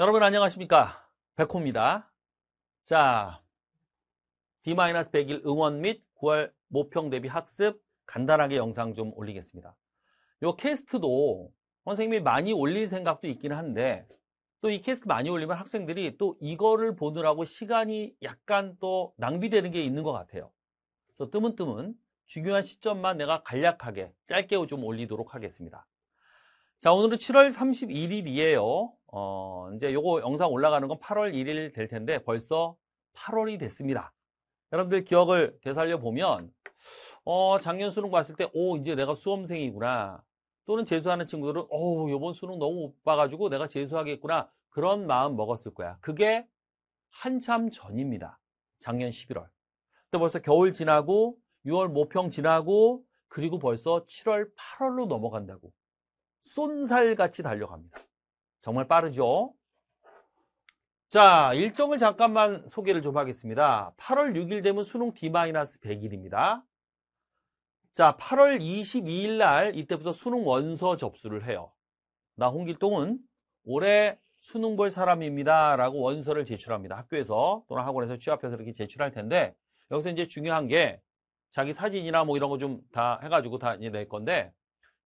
여러분 안녕하십니까 백호입니다 자 D-101 0 응원 및 9월 모평 대비 학습 간단하게 영상 좀 올리겠습니다 요 캐스트도 선생님이 많이 올릴 생각도 있긴 한데 또 이 캐스트 많이 올리면 학생들이 또 이거를 보느라고 시간이 약간 또 낭비되는 게 있는 것 같아요 그래서 뜸문뜸문 중요한 시점만 내가 간략하게 짧게 좀 올리도록 하겠습니다 자 오늘은 7월 31일이에요 어, 이제 요거 영상 올라가는 건 8월 1일 될 텐데 벌써 8월이 됐습니다. 여러분들 기억을 되살려 보면 어, 작년 수능 봤을 때 오, 이제 내가 수험생이구나. 또는 재수하는 친구들은 오, 어, 요번 수능 너무 못 봐가지고 내가 재수하겠구나. 그런 마음 먹었을 거야. 그게 한참 전입니다. 작년 11월. 근데 벌써 겨울 지나고 6월 모평 지나고 그리고 벌써 7월, 8월로 넘어간다고 쏜살같이 달려갑니다. 정말 빠르죠? 자, 일정을 잠깐만 소개를 좀 하겠습니다. 8월 6일 되면 수능 D-100일입니다. 자, 8월 22일 날 이때부터 수능 원서 접수를 해요. 나 홍길동은 올해 수능 볼 사람입니다. 라고 원서를 제출합니다. 학교에서 또는 학원에서 취합해서 이렇게 제출할 텐데 여기서 이제 중요한 게 자기 사진이나 뭐 이런 거 좀 다 해가지고 다 이제 낼 건데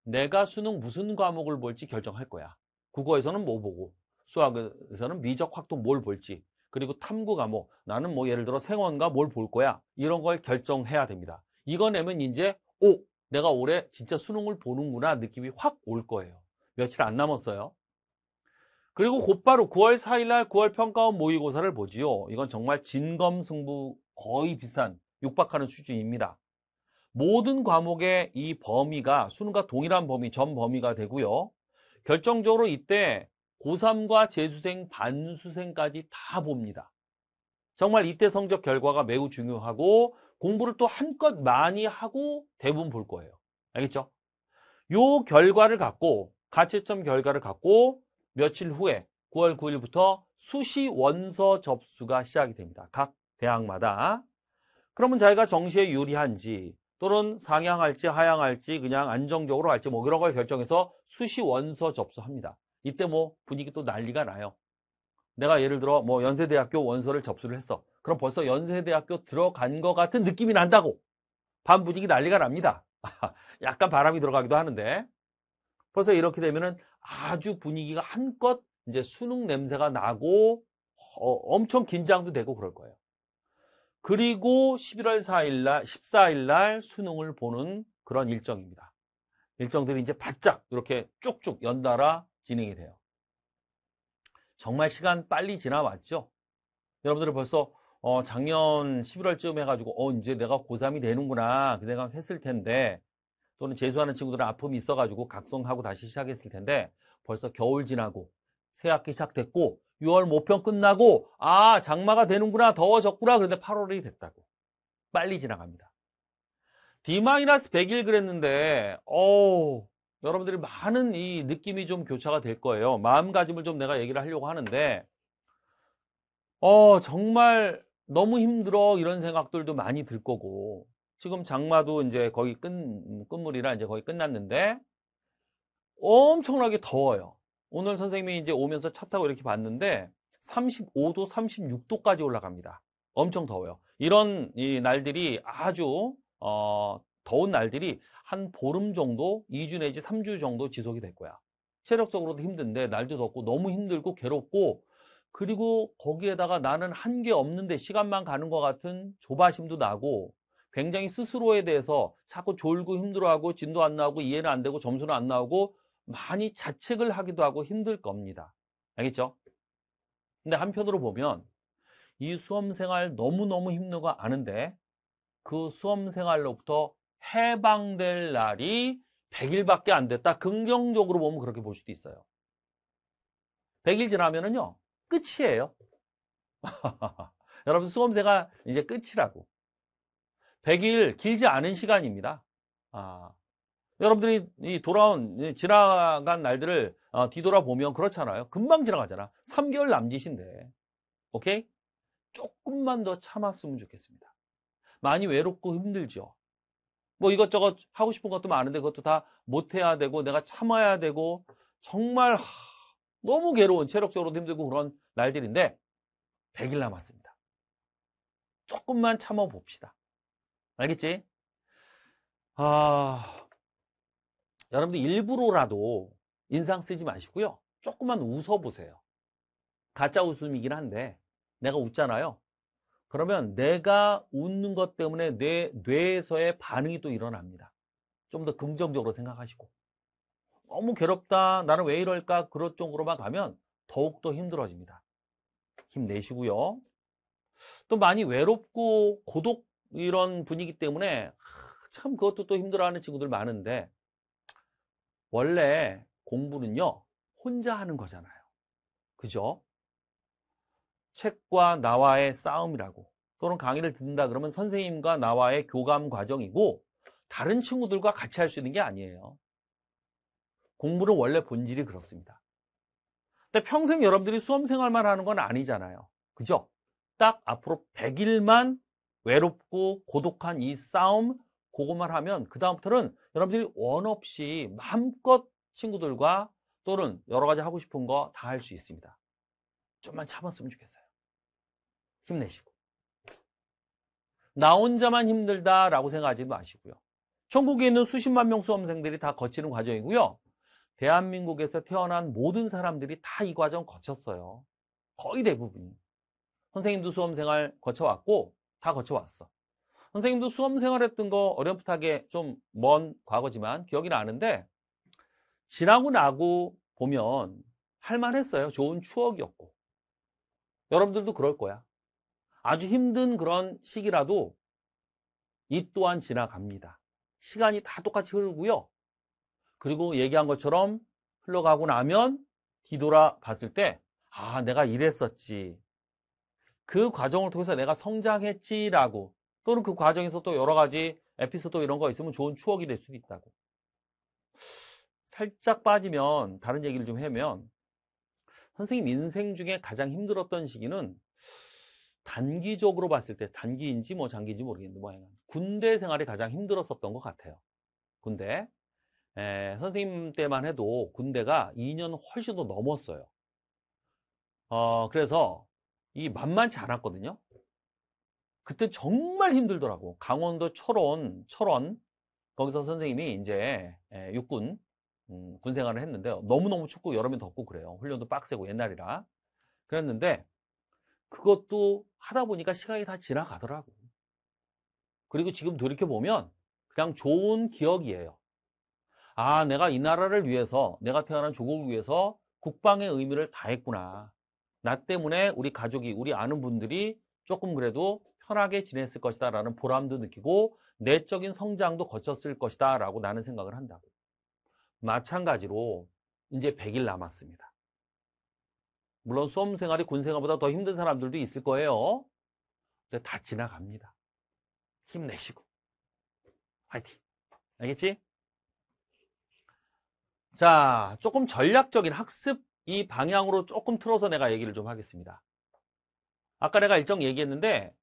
내가 수능 무슨 과목을 볼지 결정할 거야. 국어에서는 뭐 보고 수학에서는 미적 확도 뭘 볼지 그리고 탐구 과목 뭐, 나는 뭐 예를 들어 생원과 뭘 볼 거야 이런 걸 결정해야 됩니다. 이거 내면 이제 오 내가 올해 진짜 수능을 보는구나 느낌이 확 올 거예요. 며칠 안 남았어요. 그리고 곧바로 9월 4일날 9월 평가원 모의고사를 보지요. 이건 정말 진검승부 거의 비슷한 육박하는 수준입니다. 모든 과목의 이 범위가 수능과 동일한 범위, 전 범위가 되고요. 결정적으로 이때 고3과 재수생, 반수생까지 다 봅니다. 정말 이때 성적 결과가 매우 중요하고 공부를 또 한껏 많이 하고 대부분 볼 거예요. 알겠죠? 요 결과를 갖고 가채점 결과를 갖고 며칠 후에 9월 9일부터 수시 원서 접수가 시작이 됩니다. 각 대학마다. 그러면 자기가 정시에 유리한지 또는 상향할지 하향할지 그냥 안정적으로 할지 뭐 이런 걸 결정해서 수시 원서 접수합니다. 이때 뭐 분위기 또 난리가 나요. 내가 예를 들어 뭐 연세대학교 원서를 접수를 했어. 그럼 벌써 연세대학교 들어간 것 같은 느낌이 난다고. 반 분위기 난리가 납니다. 약간 바람이 들어가기도 하는데 벌써 이렇게 되면은 아주 분위기가 한껏 이제 수능 냄새가 나고 어, 엄청 긴장도 되고 그럴 거예요. 그리고 11월 4일 날, 14일 날 수능을 보는 그런 일정입니다. 일정들이 이제 바짝 이렇게 쭉쭉 연달아 진행이 돼요. 정말 시간 빨리 지나왔죠? 여러분들은 벌써 어, 작년 11월쯤 해가지고 어 이제 내가 고3이 되는구나 그 생각 했을 텐데 또는 재수하는 친구들은 아픔이 있어가지고 각성하고 다시 시작했을 텐데 벌써 겨울 지나고 새 학기 시작됐고 6월 모평 끝나고 아 장마가 되는구나 더워졌구나 그런데 8월이 됐다고 빨리 지나갑니다. D-100일 그랬는데 어 여러분들이 많은 이 느낌이 좀 교차가 될 거예요. 마음가짐을 좀 내가 얘기를 하려고 하는데 어 정말 너무 힘들어 이런 생각들도 많이 들 거고 지금 장마도 이제 거의 끝 끝물이라 이제 거의 끝났는데 엄청나게 더워요. 오늘 선생님이 이제 오면서 차 타고 이렇게 봤는데 35도, 36도까지 올라갑니다. 엄청 더워요. 이런 날들이 아주 어, 더운 날들이 한 보름 정도, 2주 내지 3주 정도 지속이 될 거야. 체력적으로도 힘든데 날도 덥고 너무 힘들고 괴롭고 그리고 거기에다가 나는 한 게 없는데 시간만 가는 것 같은 조바심도 나고 굉장히 스스로에 대해서 자꾸 졸고 힘들어하고 진도 안 나오고 이해는 안 되고 점수는 안 나오고 많이 자책을 하기도 하고 힘들 겁니다. 알겠죠? 근데 한편으로 보면 이 수험생활 너무너무 힘들고 아는데 그 수험생활로부터 해방될 날이 100일밖에 안 됐다. 긍정적으로 보면 그렇게 볼 수도 있어요. 100일 지나면은요. 끝이에요. 여러분 수험생활 이제 끝이라고. 100일 길지 않은 시간입니다. 아, 여러분들이 이 돌아온 지나간 날들을 어, 뒤돌아보면 그렇잖아요. 금방 지나가잖아. 3개월 남짓인데. 오케이? 조금만 더 참았으면 좋겠습니다. 많이 외롭고 힘들죠. 뭐 이것저것 하고 싶은 것도 많은데 그것도 다 못해야 되고 내가 참아야 되고 정말 하, 너무 괴로운 체력적으로도 힘들고 그런 날들인데 100일 남았습니다. 조금만 참아봅시다. 알겠지? 아... 여러분들 일부러라도 인상 쓰지 마시고요. 조금만 웃어보세요. 가짜 웃음이긴 한데 내가 웃잖아요. 그러면 내가 웃는 것 때문에 뇌, 뇌에서의 반응이 또 일어납니다. 좀 더 긍정적으로 생각하시고 너무 괴롭다 나는 왜 이럴까 그런 쪽으로만 가면 더욱더 힘들어집니다. 힘내시고요. 또 많이 외롭고 고독 이런 분위기 때문에 참 그것도 또 힘들어하는 친구들 많은데 원래 공부는요, 혼자 하는 거잖아요. 그죠? 책과 나와의 싸움이라고 또는 강의를 듣는다 그러면 선생님과 나와의 교감 과정이고 다른 친구들과 같이 할 수 있는 게 아니에요. 공부는 원래 본질이 그렇습니다. 근데 평생 여러분들이 수험생활만 하는 건 아니잖아요. 그죠? 딱 앞으로 100일만 외롭고 고독한 이 싸움 그것만 하면 그 다음부터는 여러분들이 원 없이 마음껏 친구들과 또는 여러 가지 하고 싶은 거 다 할 수 있습니다. 좀만 참았으면 좋겠어요. 힘내시고. 나 혼자만 힘들다라고 생각하지 마시고요. 천국에 있는 수십만 명 수험생들이 다 거치는 과정이고요. 대한민국에서 태어난 모든 사람들이 다 이 과정 거쳤어요. 거의 대부분이. 선생님도 수험생활 거쳐왔고 다 거쳐왔어. 선생님도 수험생활 했던 거 어렴풋하게 좀 먼 과거지만 기억이 나는데 지나고 나고 보면 할만했어요. 좋은 추억이었고. 여러분들도 그럴 거야. 아주 힘든 그런 시기라도 이 또한 지나갑니다. 시간이 다 똑같이 흐르고요. 그리고 얘기한 것처럼 흘러가고 나면 뒤돌아 봤을 때, 아, 내가 이랬었지. 그 과정을 통해서 내가 성장했지라고 또는 그 과정에서 또 여러 가지 에피소드 이런 거 있으면 좋은 추억이 될 수도 있다고. 살짝 빠지면 다른 얘기를 좀 해면 선생님 인생 중에 가장 힘들었던 시기는 단기적으로 봤을 때 단기인지 뭐 장기인지 모르겠는데 뭐 군대 생활이 가장 힘들었었던 것 같아요. 군대 에, 선생님 때만 해도 군대가 2년 훨씬 더 넘었어요. 어, 그래서 이 만만치 않았거든요. 그때 정말 힘들더라고. 강원도 철원, 철원 거기서 선생님이 이제 예, 육군 음, 군 생활을 했는데요. 너무너무 춥고 여름에 덥고 그래요. 훈련도 빡세고 옛날이라. 그랬는데 그것도 하다 보니까 시간이 다 지나가더라고. 그리고 지금 돌이켜보면 그냥 좋은 기억이에요. 아, 내가 이 나라를 위해서, 내가 태어난 조국을 위해서 국방의 의미를 다했구나. 나 때문에 우리 가족이, 우리 아는 분들이 조금 그래도 편하게 지냈을 것이다 라는 보람도 느끼고 내적인 성장도 거쳤을 것이다 라고 나는 생각을 한다고. 마찬가지로 이제 100일 남았습니다. 물론 수험 생활이 군 생활보다 더 힘든 사람들도 있을 거예요. 근데 다 지나갑니다. 힘내시고. 화이팅. 알겠지? 자, 조금 전략적인 학습 이 방향으로 조금 틀어서 내가 얘기를 좀 하겠습니다. 아까 내가 일정 얘기했는데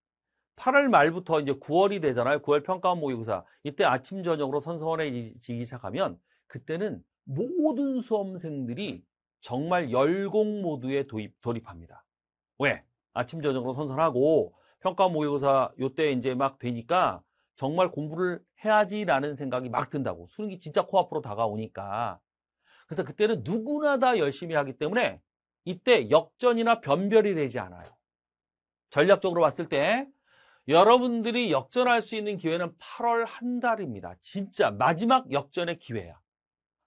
8월 말부터 이제 9월이 되잖아요. 9월 평가원 모의고사. 이때 아침 저녁으로 선서원에지기 시작하면 그때는 모든 수험생들이 정말 열공 모두에 도입, 돌입합니다. 왜? 아침 저녁으로 선선하고 평가 모의고사 요때 이제 막 되니까 정말 공부를 해야지라는 생각이 막 든다고. 수능이 진짜 코앞으로 다가오니까. 그래서 그때는 누구나 다 열심히 하기 때문에 이때 역전이나 변별이 되지 않아요. 전략적으로 봤을 때 여러분들이 역전할 수 있는 기회는 8월 한 달입니다. 진짜 마지막 역전의 기회야.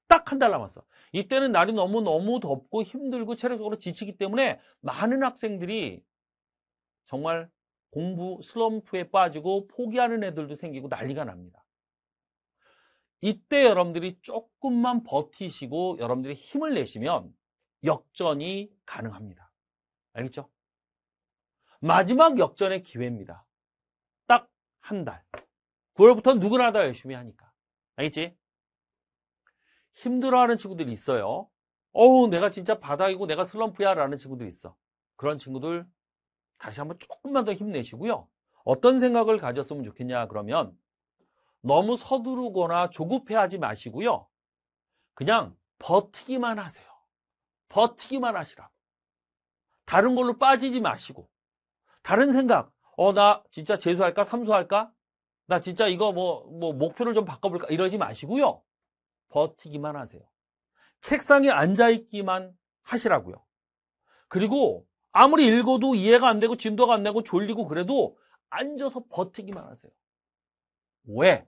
딱 한 달 남았어. 이때는 날이 너무너무 덥고 힘들고 체력적으로 지치기 때문에 많은 학생들이 정말 공부 슬럼프에 빠지고 포기하는 애들도 생기고 난리가 납니다. 이때 여러분들이 조금만 버티시고 여러분들이 힘을 내시면 역전이 가능합니다. 알겠죠? 마지막 역전의 기회입니다. 한 달. 9월부터는 누구나 다 열심히 하니까. 알겠지? 힘들어하는 친구들이 있어요. 어우, 내가 진짜 바닥이고 내가 슬럼프야 라는 친구들이 있어. 그런 친구들 다시 한번 조금만 더 힘내시고요. 어떤 생각을 가졌으면 좋겠냐 그러면 너무 서두르거나 조급해하지 마시고요. 그냥 버티기만 하세요. 버티기만 하시라고. 다른 걸로 빠지지 마시고 다른 생각, 어, 나 진짜 재수할까? 삼수할까? 나 진짜 이거 뭐, 뭐, 목표를 좀 바꿔볼까? 이러지 마시고요. 버티기만 하세요. 책상에 앉아있기만 하시라고요. 그리고 아무리 읽어도 이해가 안 되고 진도가 안 되고 졸리고 그래도 앉아서 버티기만 하세요. 왜?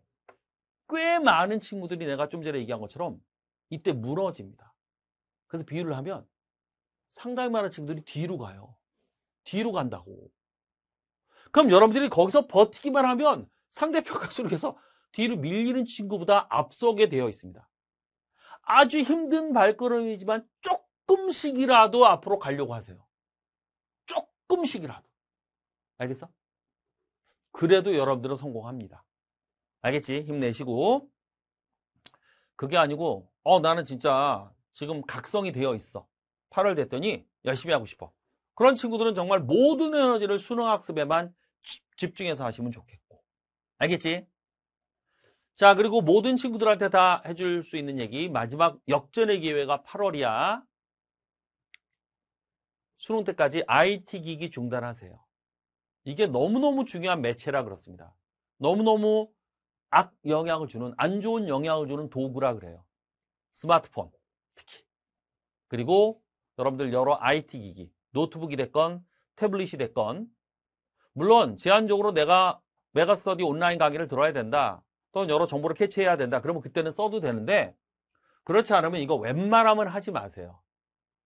꽤 많은 친구들이 내가 좀 전에 얘기한 것처럼 이때 무너집니다. 그래서 비유를 하면 상당히 많은 친구들이 뒤로 가요. 뒤로 간다고. 그럼 여러분들이 거기서 버티기만 하면 상대평가 수를해서 뒤로 밀리는 친구보다 앞서게 되어 있습니다. 아주 힘든 발걸음이지만 조금씩이라도 앞으로 가려고 하세요. 조금씩이라도. 알겠어? 그래도 여러분들은 성공합니다. 알겠지? 힘내시고. 그게 아니고, 어, 나는 진짜 지금 각성이 되어 있어. 8월 됐더니 열심히 하고 싶어. 그런 친구들은 정말 모든 에너지를 수능 학습에만 집중해서 하시면 좋겠고. 알겠지? 자, 그리고 모든 친구들한테 다 해줄 수 있는 얘기. 마지막 역전의 기회가 8월이야. 수능 때까지 IT 기기 중단하세요. 이게 너무너무 중요한 매체라 그렇습니다. 너무너무 악 영향을 주는, 안 좋은 영향을 주는 도구라 그래요. 스마트폰, 특히. 그리고 여러분들 여러 IT 기기. 노트북이 됐건 태블릿이 됐건 물론 제한적으로 내가 메가스터디 온라인 강의를 들어야 된다 또는 여러 정보를 캐치해야 된다 그러면 그때는 써도 되는데 그렇지 않으면 이거 웬만하면 하지 마세요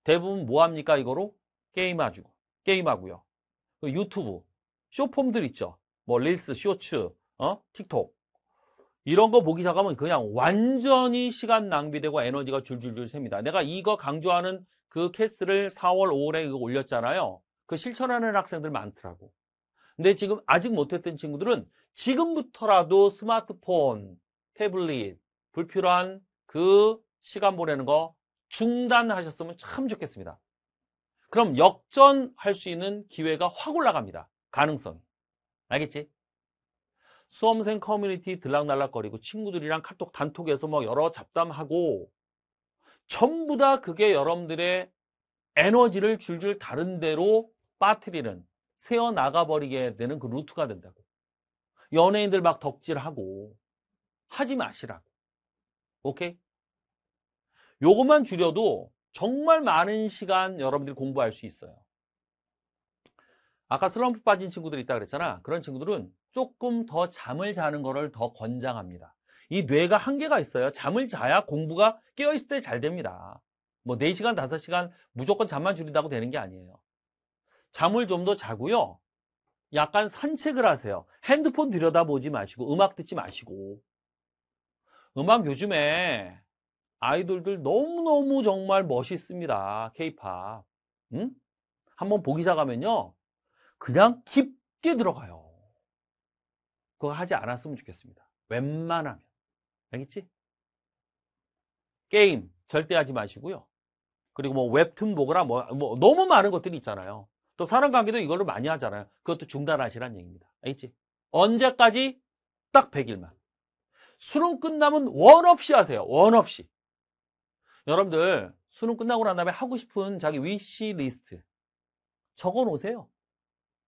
대부분 뭐합니까 이거로? 게임하죠 게임하고요 그 유튜브 쇼폼들 있죠 뭐 릴스, 쇼츠, 어? 틱톡 이런 거 보기 시작하면 그냥 완전히 시간 낭비되고 에너지가 줄줄줄 셉니다. 내가 이거 강조하는 그 캐스트를 4월, 5월에 올렸잖아요. 그 실천하는 학생들 많더라고. 근데 지금 아직 못했던 친구들은 지금부터라도 스마트폰, 태블릿, 불필요한 그 시간 보내는 거 중단하셨으면 참 좋겠습니다. 그럼 역전할 수 있는 기회가 확 올라갑니다. 가능성 알겠지? 수험생 커뮤니티 들락날락거리고 친구들이랑 카톡 단톡에서 뭐 여러 잡담하고 전부 다 그게 여러분들의 에너지를 줄줄 다른 데로 빠뜨리는 세어 나가버리게 되는 그 루트가 된다고. 연예인들 막 덕질하고 하지 마시라고. 오케이? 요것만 줄여도 정말 많은 시간 여러분들이 공부할 수 있어요. 아까 슬럼프 빠진 친구들이 있다 그랬잖아. 그런 친구들은 조금 더 잠을 자는 거를 더 권장합니다. 이 뇌가 한계가 있어요. 잠을 자야 공부가 깨어있을 때 잘 됩니다. 뭐 4시간, 5시간 무조건 잠만 줄인다고 되는 게 아니에요. 잠을 좀 더 자고요. 약간 산책을 하세요. 핸드폰 들여다보지 마시고 음악 듣지 마시고 음악 요즘에 아이돌들 너무너무 정말 멋있습니다. 케이팝. 응? 한번 보기 시작하면요. 그냥 깊게 들어가요. 그거 하지 않았으면 좋겠습니다. 웬만하면. 알겠지? 게임 절대 하지 마시고요. 그리고 뭐 웹툰 보거나 뭐, 뭐 너무 많은 것들이 있잖아요. 또 사람 관계도 이걸로 많이 하잖아요. 그것도 중단하시라는 얘기입니다. 알겠지? 언제까지? 딱 100일만. 수능 끝나면 원 없이 하세요. 원 없이. 여러분들 수능 끝나고 난 다음에 하고 싶은 자기 위시 리스트 적어 놓으세요.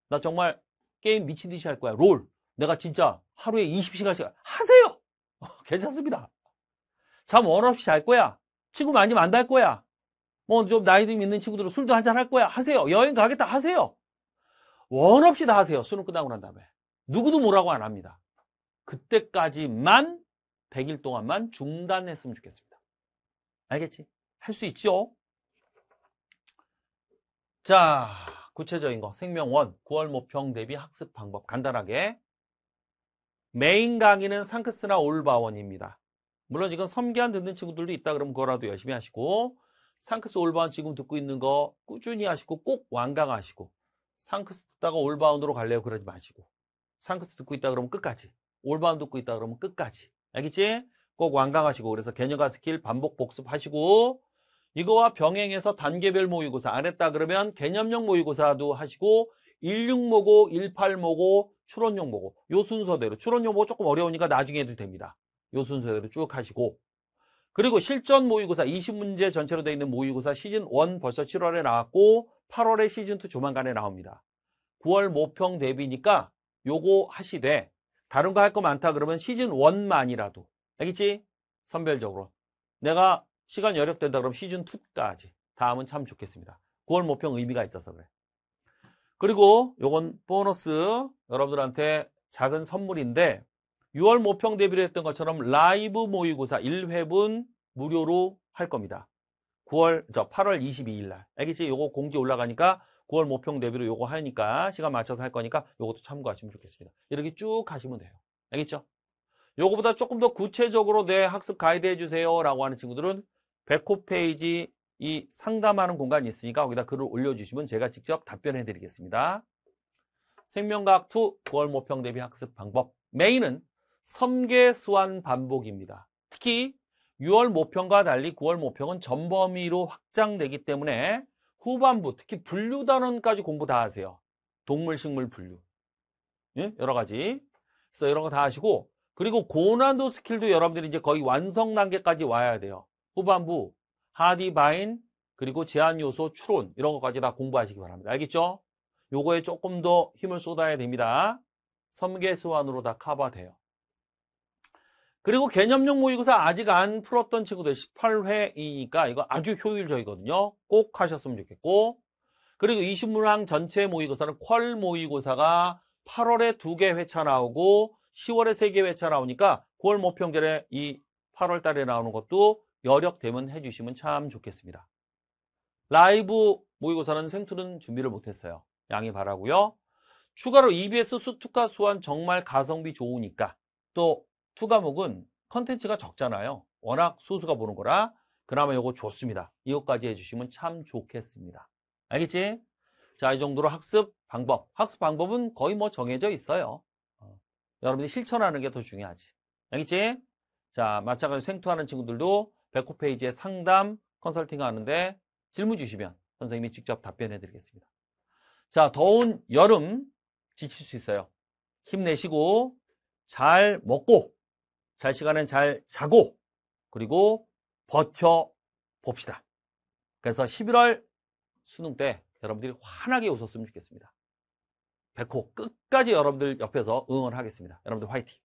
나 정말 게임 미친 듯이 할 거야. 롤. 내가 진짜 하루에 20시간씩 하세요. 괜찮습니다. 잠 원없이 잘 거야. 친구 많이 만날 거야. 뭐 좀 나이 좀 있는 친구들은 술도 한잔 할 거야. 하세요. 여행 가겠다 하세요. 원없이 다 하세요. 수능 끝나고 난 다음에. 누구도 뭐라고 안 합니다. 그때까지만 100일 동안만 중단했으면 좋겠습니다. 알겠지? 할 수 있죠? 자, 구체적인 거. 생명원 9월 모평 대비 학습 방법 간단하게 메인 강의는 상크스나 올바원입니다. 물론 지금 섬기안 듣는 친구들도 있다 그러면 그거라도 열심히 하시고 상크스 올바운 지금 듣고 있는 거 꾸준히 하시고 꼭 완강하시고 상크스 듣다가 올바운으로 갈래요 그러지 마시고 상크스 듣고 있다 그러면 끝까지 올바운 듣고 있다 그러면 끝까지 알겠지? 꼭 완강하시고 그래서 개념과 스킬 반복 복습하시고 이거와 병행해서 단계별 모의고사 안 했다 그러면 개념형 모의고사도 하시고 16모고 18모고 출원용 보고 요 순서대로 출원용 보고 조금 어려우니까 나중에 해도 됩니다. 요 순서대로 쭉 하시고 그리고 실전 모의고사 20문제 전체로 되어 있는 모의고사 시즌 1 벌써 7월에 나왔고 8월에 시즌 2 조만간에 나옵니다. 9월 모평 대비니까 요거 하시되 다른 거 할 거 많다 그러면 시즌 1만이라도 알겠지? 선별적으로 내가 시간 여력된다 그러면 시즌 2까지 다음은 참 좋겠습니다. 9월 모평 의미가 있어서 그래. 그리고 요건 보너스 여러분들한테 작은 선물인데 6월 모평 대비를 했던 것처럼 라이브 모의고사 1회분 무료로 할 겁니다. 9월 저 8월 22일 날. 알겠지? 요거 공지 올라가니까 9월 모평 대비로 요거 하니까 시간 맞춰서 할 거니까 요것도 참고하시면 좋겠습니다. 이렇게 쭉 하시면 돼요. 알겠죠? 요거보다 조금 더 구체적으로 내 학습 가이드 해주세요 라고 하는 친구들은 백호 페이지 이 상담하는 공간이 있으니까 거기다 글을 올려주시면 제가 직접 답변해 드리겠습니다. 생명과학 2 9월 모평 대비 학습 방법 메인은 섬계수환 반복입니다. 특히 6월 모평과 달리 9월 모평은 전범위로 확장되기 때문에 후반부 특히 분류 단원까지 공부 다 하세요. 동물, 식물 분류. 예? 여러 가지. 그래서 이런 거 다 하시고 그리고 고난도 스킬도 여러분들이 이제 거의 완성 단계까지 와야 돼요. 후반부 하디바인 그리고 제한 요소 추론 이런 것까지 다 공부하시기 바랍니다. 알겠죠? 요거에 조금 더 힘을 쏟아야 됩니다. 섬계수완으로 다 커버돼요. 그리고 개념용 모의고사 아직 안 풀었던 친구들 18회이니까 이거 아주 효율적이거든요. 꼭 하셨으면 좋겠고 그리고 20문항 전체 모의고사는 퀄 모의고사가 8월에 두 개 회차 나오고 10월에 세 개 회차 나오니까 9월 모평절에 이 8월 달에 나오는 것도 여력 되면 해주시면 참 좋겠습니다. 라이브 모의고사는 생투는 준비를 못했어요. 양해 바라고요. 추가로 EBS 수특과 수완 정말 가성비 좋으니까 또 투과목은 컨텐츠가 적잖아요. 워낙 소수가 보는 거라 그나마 이거 좋습니다. 이것까지 해주시면 참 좋겠습니다. 알겠지? 자, 이 정도로 학습 방법. 학습 방법은 거의 뭐 정해져 있어요. 어, 여러분이 실천하는 게 더 중요하지. 알겠지? 자, 마찬가지로 생투하는 친구들도 백호 페이지에 상담 컨설팅 하는데 질문 주시면 선생님이 직접 답변해 드리겠습니다. 자, 더운 여름 지칠 수 있어요. 힘내시고 잘 먹고 잘시간은잘 자고 그리고 버텨 봅시다. 그래서 11월 수능 때 여러분들이 환하게 웃었으면 좋겠습니다. 백호 끝까지 여러분들 옆에서 응원하겠습니다. 여러분들 화이팅!